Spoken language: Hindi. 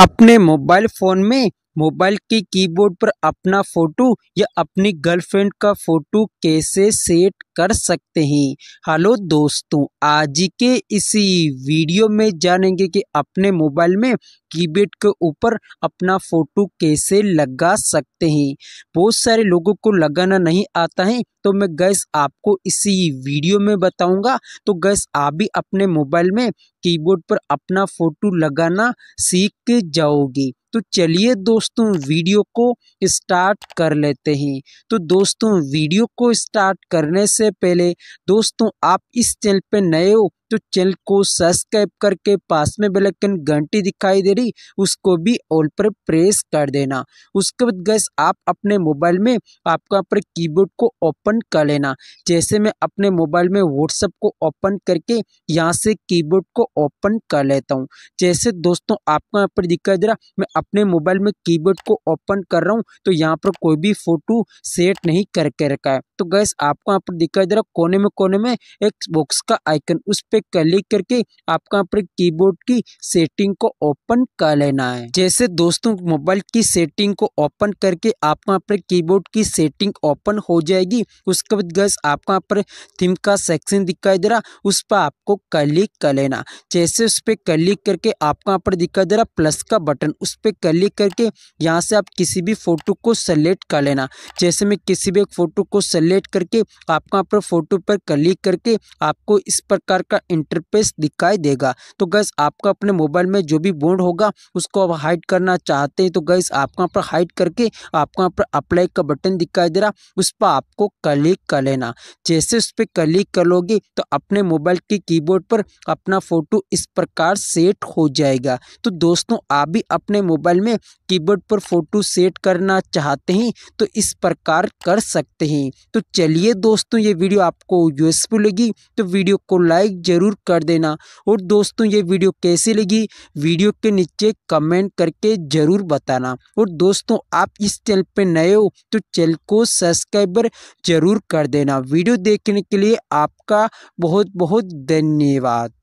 अपने मोबाइल फ़ोन में मोबाइल के कीबोर्ड पर अपना फ़ोटो या अपनी गर्लफ्रेंड का फ़ोटो कैसे सेट कर सकते हैं हेलो दोस्तों आज के इसी वीडियो में जानेंगे कि अपने मोबाइल में कीबोर्ड के ऊपर अपना फ़ोटो कैसे लगा सकते हैं बहुत सारे लोगों को लगाना नहीं आता है तो मैं गैस आपको इसी वीडियो में बताऊंगा तो गैस आप भी अपने मोबाइल में कीबोर्ड पर अपना फ़ोटो लगाना सीख जाओगी तो चलिए दोस्तों वीडियो को स्टार्ट कर लेते हैं तो दोस्तों वीडियो को स्टार्ट करने से पहले दोस्तों आप इस चैनल पर नए हो तो चैनल को सब्सक्राइब करके पास में बेलकन घंटी दिखाई दे रही उसको भी ऑल पर प्रेस कर देना उसके बाद गैस आप अपने मोबाइल में आपका पर कीबोर्ड को ओपन कर लेना जैसे मैं अपने मोबाइल में व्हाट्सअप को ओपन करके यहाँ से कीबोर्ड को ओपन कर लेता हूँ जैसे दोस्तों आपको यहाँ पर दिखाई दे रहा मैं अपने मोबाइल में कीबोर्ड को ओपन कर रहा हूँ तो यहाँ पर कोई भी फोटो सेट नहीं करके रखा है तो गैस आपको यहाँ पर दिखाई दे रहा कोने में कोने में एक बॉक्स का आइकन उस पर पर क्लिक करके आपको यहाँ पर कीबोर्ड की सेटिंग को ओपन कर लेना है जैसे दोस्तों मोबाइल की सेटिंग को ओपन करके आपको यहाँ पर कीबोर्ड की सेटिंग ओपन हो जाएगी उसके बाद गैस आपको यहाँ पर थीम का सेक्शन दिखाई दे रहा उस पर आपको क्लिक कर लेना जैसे उस पर क्लिक करके आपको यहाँ पर दिखाई दे रहा प्लस का बटन उस पर क्लिक करके यहाँ से आप किसी भी फोटो को सेलेक्ट कर लेना जैसे मैं किसी भी एक फोटो को सेलेक्ट करके आपको यहाँ पर फोटो पर क्लिक करके आपको इस प्रकार का इंटरफेस दिखाई देगा तो गैस आपका अपने मोबाइल में जो भी बोर्ड होगा उसको आप हाइड करना चाहते हैं तो गैस आपका पर हाइड करके आपका पर अप्लाई का बटन दिखाई दे रहा उस पर आपको क्लिक कर लेना जैसे उस पर क्लिक कर लोगे तो अपने मोबाइल के कीबोर्ड पर अपना फ़ोटो इस प्रकार सेट हो जाएगा तो दोस्तों आप भी अपने मोबाइल में कीबोर्ड पर फ़ोटो सेट करना चाहते हैं तो इस प्रकार कर सकते हैं तो चलिए दोस्तों ये वीडियो आपको यूजफुल लगी तो वीडियो को लाइक जरूर ज़रूर कर देना और दोस्तों ये वीडियो कैसी लगी वीडियो के नीचे कमेंट करके ज़रूर बताना और दोस्तों आप इस चैनल पर नए हो तो चैनल को सब्सक्राइबर ज़रूर कर देना वीडियो देखने के लिए आपका बहुत बहुत धन्यवाद